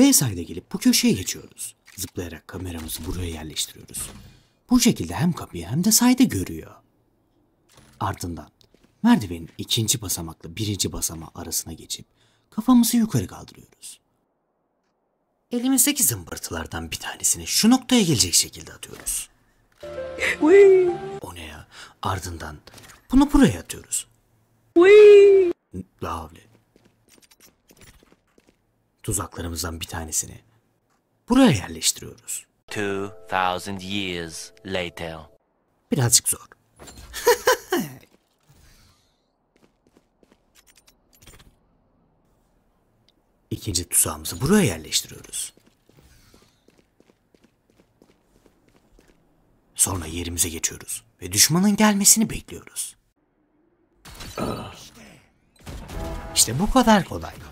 B Beyside'e gelip bu köşeye geçiyoruz. Zıplayarak kameramızı buraya yerleştiriyoruz. Bu şekilde hem kapıyı hem de sayda görüyor. Ardından merdivenin ikinci basamakla birinci basama arasına geçip kafamızı yukarı kaldırıyoruz. Elimizdeki zımbırtılardan bir tanesini şu noktaya gelecek şekilde atıyoruz. o ne ya? Ardından bunu buraya atıyoruz. La havle tuzaklarımızdan bir tanesini buraya yerleştiriyoruz. 2000 years later. Birazcık zor. İkinci tuzağımızı buraya yerleştiriyoruz. Sonra yerimize geçiyoruz ve düşmanın gelmesini bekliyoruz. İşte bu kadar kolay.